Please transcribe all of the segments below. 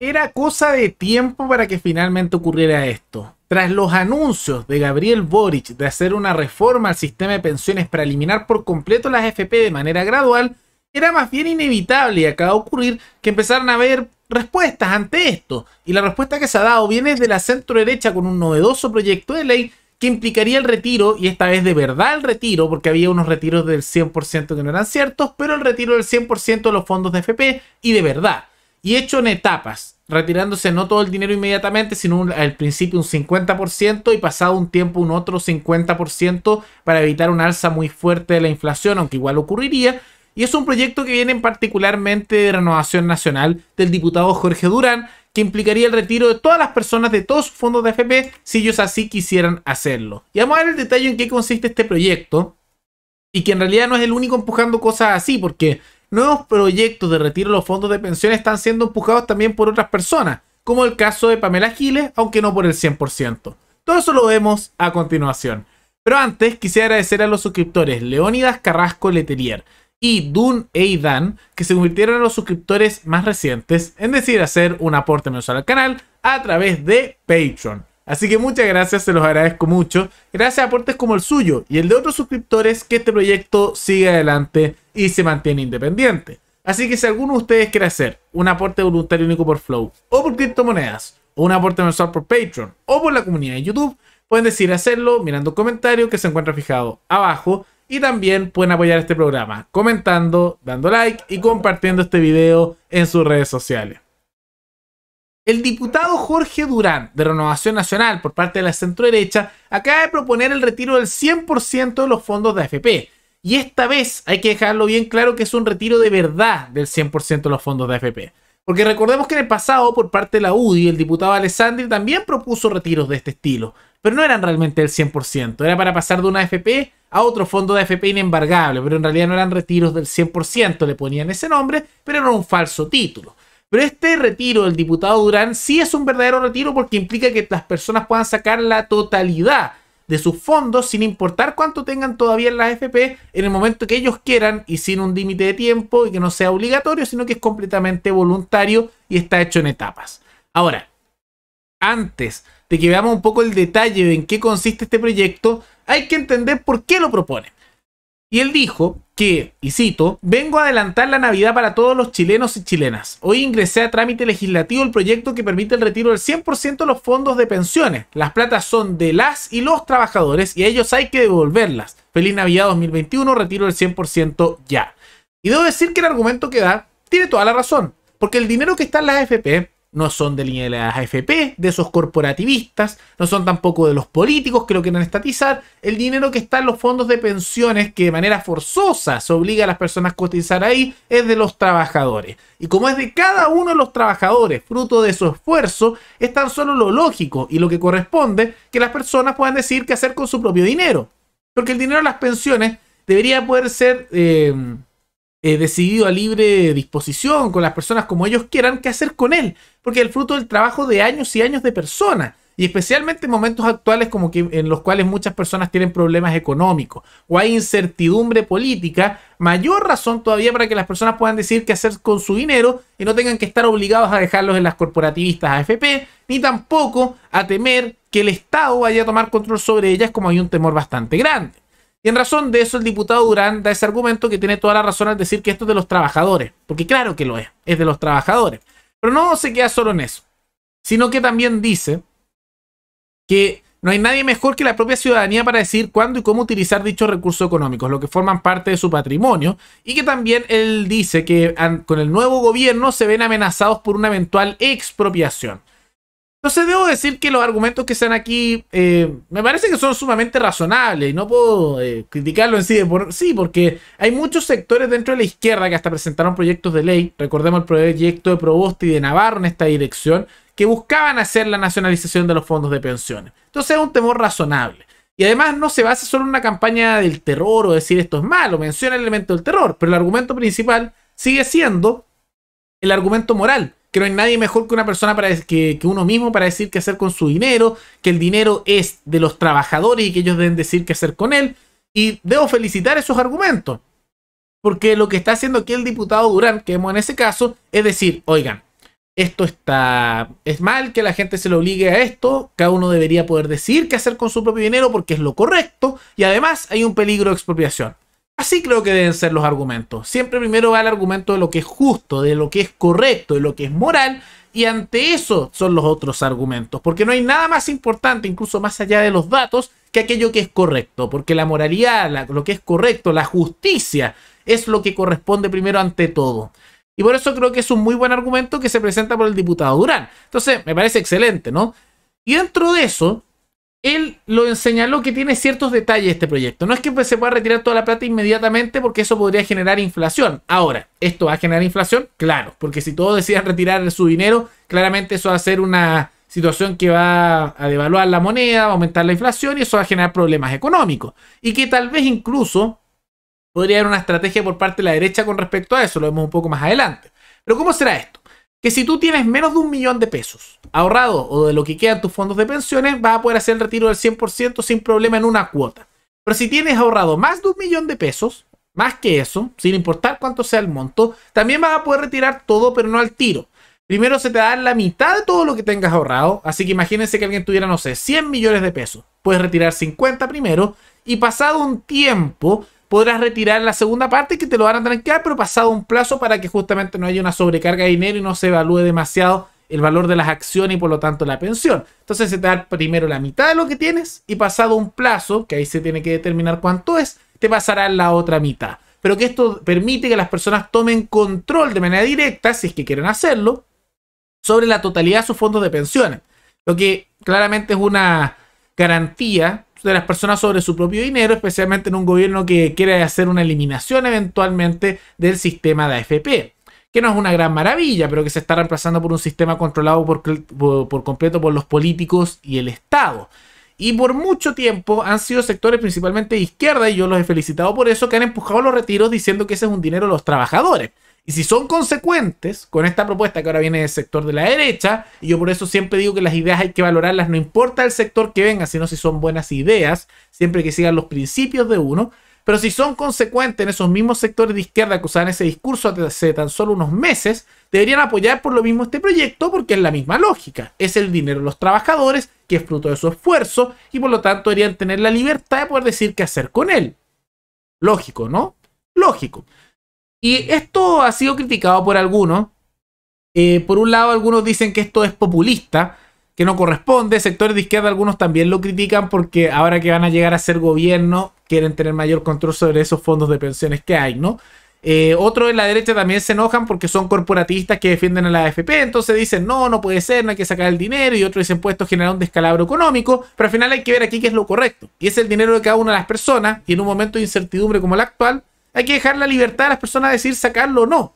Era cosa de tiempo para que finalmente ocurriera esto. Tras los anuncios de Gabriel Boric de hacer una reforma al sistema de pensiones para eliminar por completo las FP de manera gradual, era más bien inevitable y acaba de ocurrir que empezaron a haber respuestas ante esto. Y la respuesta que se ha dado viene de la centro derecha con un novedoso proyecto de ley que implicaría el retiro, y esta vez de verdad el retiro, porque había unos retiros del 100% que no eran ciertos, pero el retiro del 100% de los fondos de FP y de verdad y hecho en etapas, retirándose no todo el dinero inmediatamente, sino al principio un 50% y pasado un tiempo un otro 50% para evitar una alza muy fuerte de la inflación, aunque igual ocurriría. Y es un proyecto que viene particularmente de Renovación Nacional del diputado Jorge Durán, que implicaría el retiro de todas las personas de todos sus fondos de AFP si ellos así quisieran hacerlo. Y vamos a ver el detalle en qué consiste este proyecto, y que en realidad no es el único empujando cosas así, porque Nuevos proyectos de retiro de los fondos de pensión están siendo empujados también por otras personas, como el caso de Pamela Giles, aunque no por el 100%. Todo eso lo vemos a continuación. Pero antes, quisiera agradecer a los suscriptores Leónidas Carrasco Letelier y Dun Eidan, que se convirtieron en los suscriptores más recientes en decidir hacer un aporte mensual al canal a través de Patreon. Así que muchas gracias, se los agradezco mucho. Gracias a aportes como el suyo y el de otros suscriptores que este proyecto sigue adelante y se mantiene independiente. Así que si alguno de ustedes quiere hacer un aporte voluntario único por Flow o por criptomonedas o un aporte mensual por Patreon o por la comunidad de YouTube, pueden decir hacerlo mirando un comentario que se encuentra fijado abajo y también pueden apoyar este programa comentando, dando like y compartiendo este video en sus redes sociales. El diputado Jorge Durán, de Renovación Nacional, por parte de la centroderecha, acaba de proponer el retiro del 100% de los fondos de AFP. Y esta vez hay que dejarlo bien claro que es un retiro de verdad del 100% de los fondos de AFP. Porque recordemos que en el pasado, por parte de la UDI, el diputado Alessandri también propuso retiros de este estilo, pero no eran realmente el 100%, era para pasar de una AFP a otro fondo de AFP inembargable, pero en realidad no eran retiros del 100%, le ponían ese nombre, pero era un falso título. Pero este retiro del diputado Durán sí es un verdadero retiro porque implica que las personas puedan sacar la totalidad de sus fondos sin importar cuánto tengan todavía en las FP en el momento que ellos quieran y sin un límite de tiempo y que no sea obligatorio, sino que es completamente voluntario y está hecho en etapas. Ahora, antes de que veamos un poco el detalle en qué consiste este proyecto, hay que entender por qué lo proponen. Y él dijo que, y cito, vengo a adelantar la Navidad para todos los chilenos y chilenas. Hoy ingresé a trámite legislativo el proyecto que permite el retiro del 100% de los fondos de pensiones. Las platas son de las y los trabajadores y a ellos hay que devolverlas. Feliz Navidad 2021, retiro del 100% ya. Y debo decir que el argumento que da tiene toda la razón, porque el dinero que está en las AFP no son de línea de las AFP, de esos corporativistas, no son tampoco de los políticos que lo quieren estatizar. El dinero que está en los fondos de pensiones, que de manera forzosa se obliga a las personas a cotizar ahí, es de los trabajadores. Y como es de cada uno de los trabajadores, fruto de su esfuerzo, es tan solo lo lógico y lo que corresponde que las personas puedan decir qué hacer con su propio dinero. Porque el dinero de las pensiones debería poder ser... Eh, decidido a libre disposición con las personas como ellos quieran qué hacer con él, porque el fruto del trabajo de años y años de personas. Y especialmente en momentos actuales como que en los cuales muchas personas tienen problemas económicos o hay incertidumbre política, mayor razón todavía para que las personas puedan decir qué hacer con su dinero y no tengan que estar obligados a dejarlos en las corporativistas AFP, ni tampoco a temer que el Estado vaya a tomar control sobre ellas como hay un temor bastante grande. Y en razón de eso, el diputado Durán da ese argumento que tiene toda la razón al decir que esto es de los trabajadores, porque claro que lo es, es de los trabajadores. Pero no se queda solo en eso, sino que también dice que no hay nadie mejor que la propia ciudadanía para decir cuándo y cómo utilizar dichos recursos económicos, lo que forman parte de su patrimonio, y que también él dice que con el nuevo gobierno se ven amenazados por una eventual expropiación. Entonces debo decir que los argumentos que están aquí eh, me parece que son sumamente razonables y no puedo eh, criticarlo en sí. De por, sí, porque hay muchos sectores dentro de la izquierda que hasta presentaron proyectos de ley. Recordemos el proyecto de Proboste y de Navarro en esta dirección que buscaban hacer la nacionalización de los fondos de pensiones. Entonces es un temor razonable. Y además no se basa solo en una campaña del terror o decir esto es malo, menciona el elemento del terror, pero el argumento principal sigue siendo el argumento moral Creo hay nadie mejor que una persona para que, que, uno mismo para decir qué hacer con su dinero, que el dinero es de los trabajadores y que ellos deben decir qué hacer con él. Y debo felicitar esos argumentos. Porque lo que está haciendo aquí el diputado Durán, que vemos en ese caso, es decir, oigan, esto está. es mal que la gente se le obligue a esto. Cada uno debería poder decir qué hacer con su propio dinero porque es lo correcto. Y además hay un peligro de expropiación. Así creo que deben ser los argumentos. Siempre primero va el argumento de lo que es justo, de lo que es correcto, de lo que es moral, y ante eso son los otros argumentos, porque no hay nada más importante, incluso más allá de los datos, que aquello que es correcto, porque la moralidad, lo que es correcto, la justicia, es lo que corresponde primero ante todo. Y por eso creo que es un muy buen argumento que se presenta por el diputado Durán. Entonces, me parece excelente, ¿no? Y dentro de eso, él lo señaló que tiene ciertos detalles este proyecto. No es que pues, se pueda retirar toda la plata inmediatamente porque eso podría generar inflación. Ahora, ¿esto va a generar inflación? Claro, porque si todos deciden retirar su dinero, claramente eso va a ser una situación que va a devaluar la moneda, va a aumentar la inflación y eso va a generar problemas económicos. Y que tal vez incluso podría haber una estrategia por parte de la derecha con respecto a eso, lo vemos un poco más adelante. Pero ¿cómo será esto? que si tú tienes menos de un millón de pesos ahorrado o de lo que quedan tus fondos de pensiones, vas a poder hacer el retiro del 100% sin problema en una cuota. Pero si tienes ahorrado más de un millón de pesos, más que eso, sin importar cuánto sea el monto, también vas a poder retirar todo, pero no al tiro. Primero se te da la mitad de todo lo que tengas ahorrado, así que imagínense que alguien tuviera, no sé, 100 millones de pesos. Puedes retirar 50 primero y pasado un tiempo podrás retirar la segunda parte que te lo van a tranquear, pero pasado un plazo para que justamente no haya una sobrecarga de dinero y no se evalúe demasiado el valor de las acciones y por lo tanto la pensión. Entonces se te da primero la mitad de lo que tienes y pasado un plazo, que ahí se tiene que determinar cuánto es, te pasará la otra mitad. Pero que esto permite que las personas tomen control de manera directa, si es que quieren hacerlo, sobre la totalidad de sus fondos de pensiones. Lo que claramente es una garantía de las personas sobre su propio dinero, especialmente en un gobierno que quiere hacer una eliminación eventualmente del sistema de AFP, que no es una gran maravilla, pero que se está reemplazando por un sistema controlado por, por, completo por los políticos y el Estado. Y por mucho tiempo han sido sectores principalmente de izquierda, y yo los he felicitado por eso, que han empujado los retiros diciendo que ese es un dinero de los trabajadores. Y si son consecuentes con esta propuesta que ahora viene del sector de la derecha, y yo por eso siempre digo que las ideas hay que valorarlas, no importa el sector que venga, sino si son buenas ideas, siempre que sigan los principios de uno, pero si son consecuentes en esos mismos sectores de izquierda que usaban ese discurso hace tan solo unos meses, deberían apoyar por lo mismo este proyecto porque es la misma lógica. Es el dinero de los trabajadores, que es fruto de su esfuerzo, y por lo tanto deberían tener la libertad de poder decir qué hacer con él. Lógico, ¿no? Lógico. Y esto ha sido criticado por algunos. Eh, por un lado, algunos dicen que esto es populista, que no corresponde. Sectores de izquierda, algunos también lo critican porque ahora que van a llegar a ser gobierno, quieren tener mayor control sobre esos fondos de pensiones que hay, ¿no? Eh, otros de la derecha también se enojan porque son corporativistas que defienden a la AFP, entonces dicen, no, no puede ser, no hay que sacar el dinero, y otros dicen, pues esto genera un descalabro económico, pero al final hay que ver aquí qué es lo correcto, y es el dinero de cada una de las personas, y en un momento de incertidumbre como el actual, hay que dejar la libertad a las personas de decir sacarlo o no.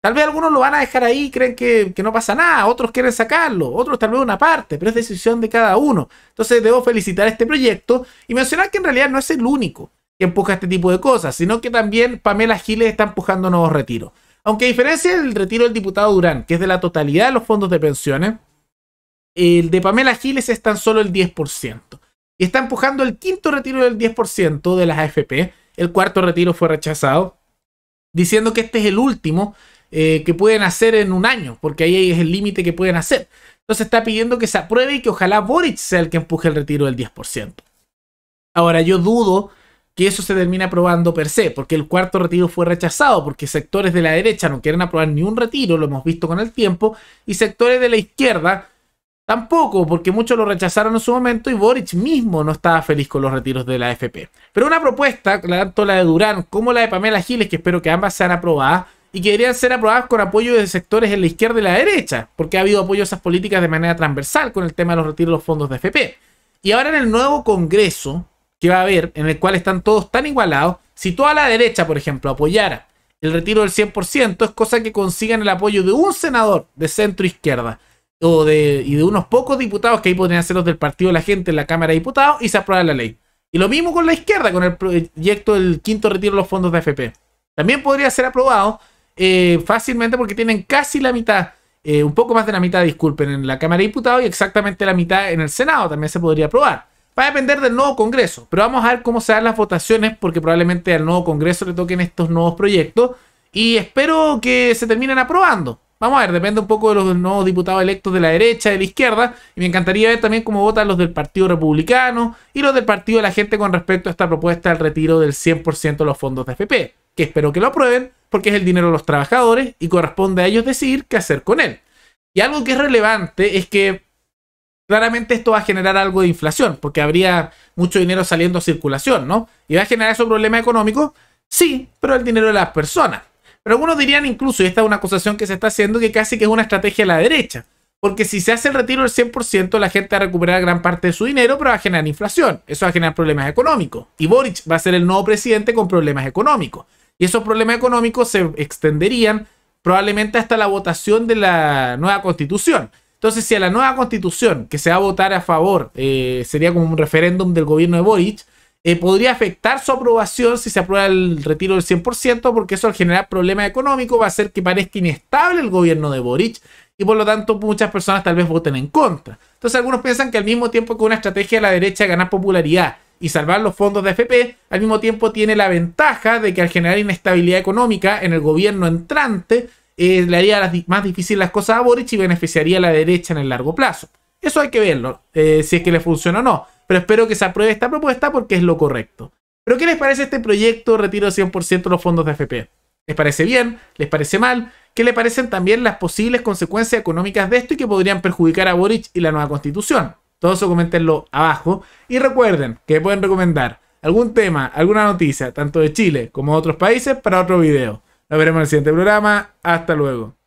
Tal vez algunos lo van a dejar ahí y creen que, que, no pasa nada, otros quieren sacarlo, otros tal vez una parte, pero es decisión de cada uno. Entonces debo felicitar este proyecto y mencionar que en realidad no es el único que empuja este tipo de cosas, sino que también Pamela Giles está empujando nuevos retiros. Aunque a diferencia del retiro del diputado Durán, que es de la totalidad de los fondos de pensiones, el de Pamela Giles es tan solo el 10%. Y está empujando el quinto retiro del 10% de las AFP, el cuarto retiro fue rechazado, diciendo que este es el último eh, que pueden hacer en un año, porque ahí es el límite que pueden hacer. Entonces está pidiendo que se apruebe y que ojalá Boric sea el que empuje el retiro del 10%. Ahora, yo dudo que eso se termine aprobando per se, porque el cuarto retiro fue rechazado, porque sectores de la derecha no quieren aprobar ni un retiro, lo hemos visto con el tiempo, y sectores de la izquierda Tampoco, porque muchos lo rechazaron en su momento y Boric mismo no estaba feliz con los retiros de la FP Pero una propuesta, tanto la de Durán como la de Pamela Giles, que espero que ambas sean aprobadas y que deberían ser aprobadas con apoyo de sectores en la izquierda y la derecha, porque ha habido apoyo a esas políticas de manera transversal con el tema de los retiros de los fondos de FP Y ahora en el nuevo Congreso que va a haber, en el cual están todos tan igualados, si toda la derecha, por ejemplo, apoyara el retiro del 100%, es cosa que consigan el apoyo de un senador de centro izquierda y de unos pocos diputados que ahí podrían ser los del partido de la gente en la Cámara de Diputados y se aprueba la ley. Y lo mismo con la izquierda, con el proyecto del quinto retiro de los fondos de AFP. También podría ser aprobado eh, fácilmente porque tienen casi la mitad, eh, un poco más de la mitad, disculpen, en la Cámara de Diputados y exactamente la mitad en el Senado también se podría aprobar. Va a depender del nuevo Congreso, pero vamos a ver cómo se dan las votaciones porque probablemente al nuevo Congreso le toquen estos nuevos proyectos y espero que se terminen aprobando. Vamos a ver, depende un poco de los nuevos diputados electos de la derecha, de la izquierda, y me encantaría ver también cómo votan los del Partido Republicano y los del Partido de la Gente con respecto a esta propuesta del retiro del 100% de los fondos de FP, que espero que lo aprueben porque es el dinero de los trabajadores y corresponde a ellos decidir qué hacer con él. Y algo que es relevante es que claramente esto va a generar algo de inflación, porque habría mucho dinero saliendo a circulación, ¿no? Y va a generar ese problema económico, sí, pero el dinero de las personas. Pero algunos dirían incluso, y esta es una acusación que se está haciendo, que casi que es una estrategia de la derecha. Porque si se hace el retiro del 100%, la gente va a recuperar gran parte de su dinero, pero va a generar inflación. Eso va a generar problemas económicos. Y Boric va a ser el nuevo presidente con problemas económicos. Y esos problemas económicos se extenderían probablemente hasta la votación de la nueva constitución. Entonces, si a la nueva constitución que se va a votar a favor eh, sería como un referéndum del gobierno de Boric, eh, podría afectar su aprobación si se aprueba el retiro del 100%, porque eso al generar problemas económicos va a hacer que parezca inestable el gobierno de Boric y por lo tanto muchas personas tal vez voten en contra. Entonces algunos piensan que al mismo tiempo que una estrategia de la derecha ganar popularidad y salvar los fondos de FP, al mismo tiempo tiene la ventaja de que al generar inestabilidad económica en el gobierno entrante, eh, le haría más difícil las cosas a Boric y beneficiaría a la derecha en el largo plazo. Eso hay que verlo, eh, si es que le funciona o no pero espero que se apruebe esta propuesta porque es lo correcto. ¿Pero qué les parece este proyecto de retiro 100% de los fondos de AFP? ¿Les parece bien? ¿Les parece mal? ¿Qué les parecen también las posibles consecuencias económicas de esto y que podrían perjudicar a Boric y la nueva constitución? Todo eso comentenlo abajo. Y recuerden que pueden recomendar algún tema, alguna noticia, tanto de Chile como de otros países, para otro video. Nos veremos en el siguiente programa. Hasta luego.